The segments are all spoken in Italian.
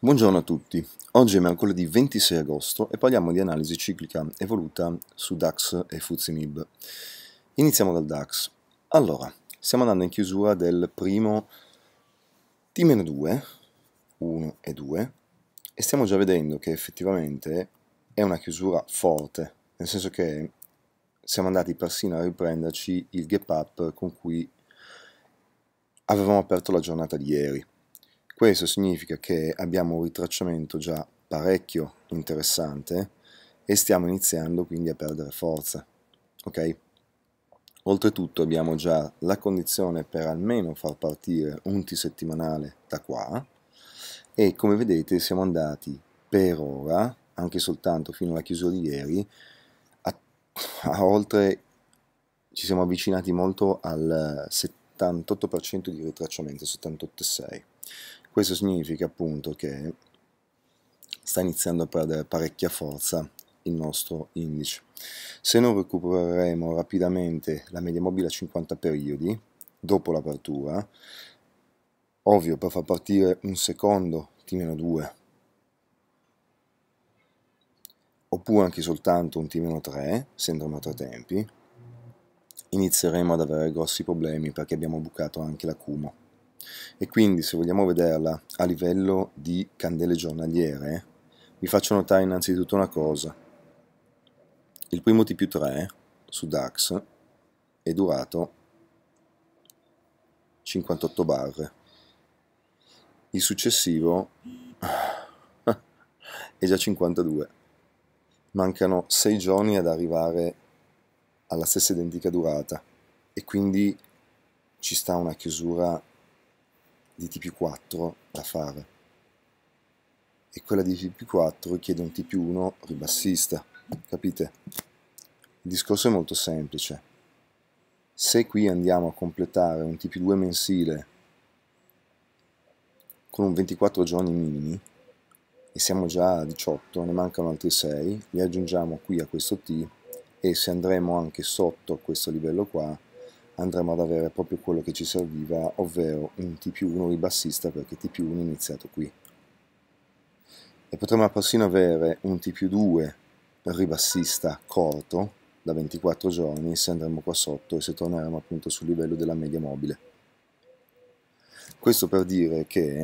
Buongiorno a tutti, oggi è mercoledì 26 agosto e parliamo di analisi ciclica evoluta su DAX e FUZIMIB. Iniziamo dal DAX. Allora, stiamo andando in chiusura del primo T-2, 1 e 2, e stiamo già vedendo che effettivamente è una chiusura forte, nel senso che siamo andati persino a riprenderci il gap up con cui avevamo aperto la giornata di ieri. Questo significa che abbiamo un ritracciamento già parecchio interessante e stiamo iniziando quindi a perdere forza. Ok? Oltretutto abbiamo già la condizione per almeno far partire un T-settimanale da qua e come vedete siamo andati per ora, anche soltanto fino alla chiusura di ieri, a, a oltre, ci siamo avvicinati molto al 78% di ritracciamento, 78,6%. Questo significa appunto che sta iniziando a perdere parecchia forza il nostro indice. Se non recupereremo rapidamente la media mobile a 50 periodi dopo l'apertura, ovvio per far partire un secondo T-2 oppure anche soltanto un T-3, sempre a tre tempi, inizieremo ad avere grossi problemi perché abbiamo bucato anche la Kumo. E quindi se vogliamo vederla a livello di candele giornaliere, vi faccio notare innanzitutto una cosa. Il primo TP3 su DAX è durato 58 barre. Il successivo è già 52. Mancano 6 giorni ad arrivare alla stessa identica durata e quindi ci sta una chiusura di TP4 da fare e quella di TP4 richiede un TP1 ribassista, capite? Il discorso è molto semplice. Se qui andiamo a completare un TP2 mensile con un 24 giorni minimi, e siamo già a 18, ne mancano altri 6, li aggiungiamo qui a questo T e se andremo anche sotto questo livello qua andremo ad avere proprio quello che ci serviva, ovvero un TP1 ribassista perché TP1 è iniziato qui. E potremmo persino avere un TP2 ribassista corto da 24 giorni se andremo qua sotto e se torneremo appunto sul livello della media mobile. Questo per dire che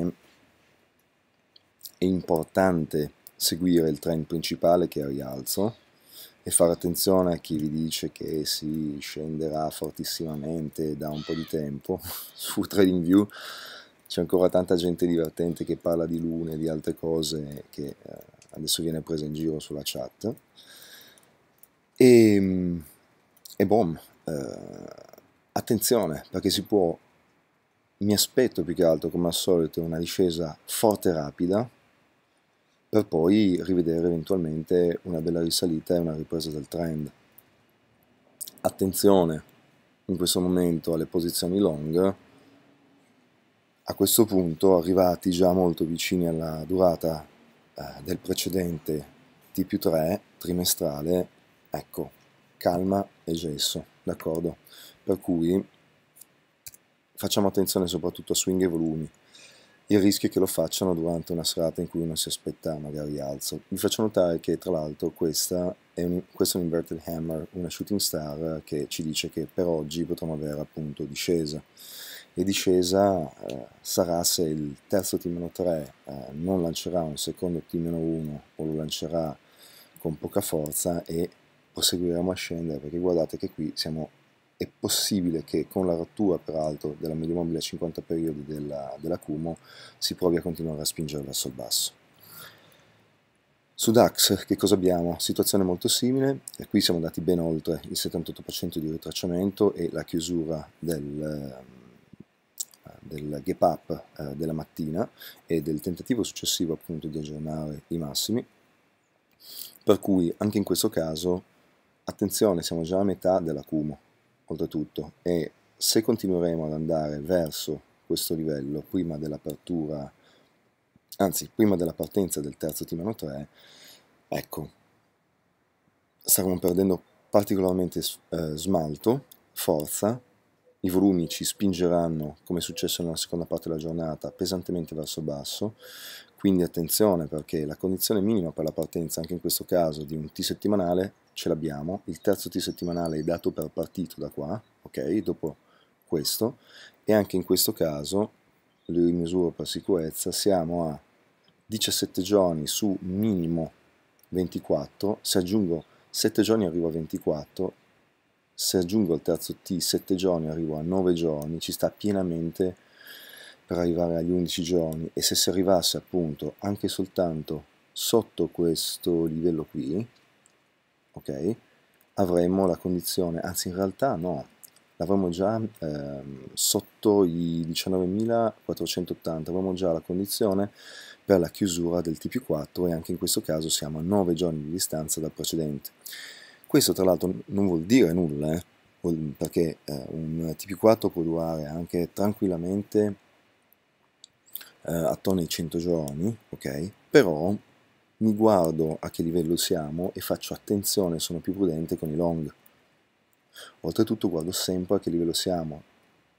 è importante seguire il trend principale che è a rialzo, e fare attenzione a chi vi dice che si scenderà fortissimamente da un po' di tempo su TradingView c'è ancora tanta gente divertente che parla di lune e di altre cose che eh, adesso viene presa in giro sulla chat ehm, e, e bom eh, attenzione perché si può mi aspetto più che altro come al solito una discesa forte e rapida per poi rivedere eventualmente una bella risalita e una ripresa del trend. Attenzione in questo momento alle posizioni long, a questo punto arrivati già molto vicini alla durata eh, del precedente T 3 trimestrale, ecco, calma e gesso, d'accordo? Per cui facciamo attenzione soprattutto a swing e volumi il rischio è che lo facciano durante una serata in cui non si aspetta magari alzo. Vi faccio notare che tra l'altro questa è un, questo è un inverted hammer, una shooting star che ci dice che per oggi potremo avere appunto discesa. E discesa eh, sarà se il terzo T-3 eh, non lancerà un secondo T-1 o lo lancerà con poca forza e proseguiremo a scendere perché guardate che qui siamo è possibile che con la rottura peraltro della media mobile a 50 periodi della, della Cumo si provi a continuare a spingere verso il basso. Su DAX che cosa abbiamo? Situazione molto simile, e eh, qui siamo andati ben oltre il 78% di ritracciamento e la chiusura del, eh, del gap up eh, della mattina e del tentativo successivo appunto di aggiornare i massimi, per cui anche in questo caso attenzione siamo già a metà della Cumo, oltretutto e se continueremo ad andare verso questo livello prima dell'apertura anzi prima della partenza del terzo timano 3 ecco staremo perdendo particolarmente eh, smalto forza i volumi ci spingeranno, come è successo nella seconda parte della giornata, pesantemente verso basso, quindi attenzione perché la condizione minima per la partenza, anche in questo caso, di un T settimanale ce l'abbiamo. Il terzo T settimanale è dato per partito da qua, ok? Dopo questo. E anche in questo caso, lo misuro per sicurezza, siamo a 17 giorni su minimo 24. Se aggiungo 7 giorni arrivo a 24. Se aggiungo il terzo T 7 giorni arrivo a 9 giorni. Ci sta pienamente per arrivare agli 11 giorni e se si arrivasse appunto anche soltanto sotto questo livello qui, ok, avremmo la condizione, anzi in realtà no, l'avremmo già eh, sotto i 19.480, avremmo già la condizione per la chiusura del TP4 e anche in questo caso siamo a 9 giorni di distanza dal precedente. Questo tra l'altro non vuol dire nulla, eh, perché eh, un TP4 può durare anche tranquillamente eh, attorno ai 100 giorni, ok? Però mi guardo a che livello siamo e faccio attenzione, sono più prudente con i long. Oltretutto guardo sempre a che livello siamo.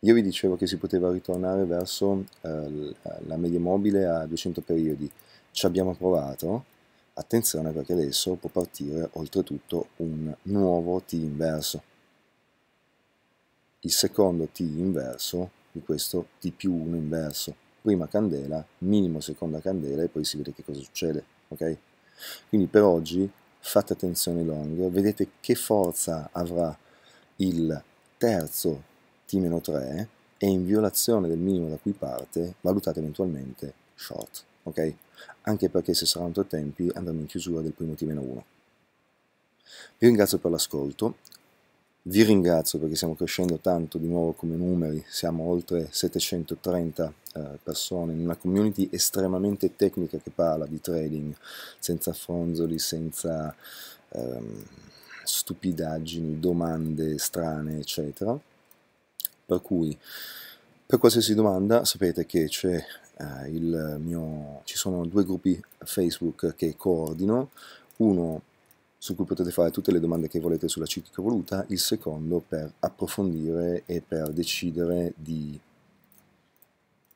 Io vi dicevo che si poteva ritornare verso eh, la media mobile a 200 periodi. Ci abbiamo provato, attenzione perché adesso può partire oltretutto un nuovo T inverso. Il secondo T inverso di questo T più 1 inverso prima candela, minimo seconda candela e poi si vede che cosa succede, ok? Quindi per oggi fate attenzione long, vedete che forza avrà il terzo T-3 e in violazione del minimo da cui parte valutate eventualmente short, ok? Anche perché se saranno tre tempi andremo in chiusura del primo T-1. Vi ringrazio per l'ascolto, vi ringrazio perché stiamo crescendo tanto di nuovo come numeri, siamo oltre 730 eh, persone in una community estremamente tecnica che parla di trading, senza fronzoli, senza ehm, stupidaggini, domande strane, eccetera. Per cui per qualsiasi domanda sapete che c'è eh, il mio ci sono due gruppi Facebook che coordino, uno su cui potete fare tutte le domande che volete sulla ciclica voluta, il secondo per approfondire e per decidere di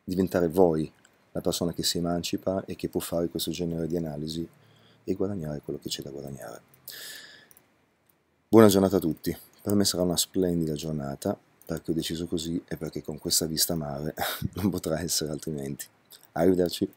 diventare voi la persona che si emancipa e che può fare questo genere di analisi e guadagnare quello che c'è da guadagnare. Buona giornata a tutti, per me sarà una splendida giornata perché ho deciso così e perché con questa vista mare non potrà essere altrimenti. Arrivederci.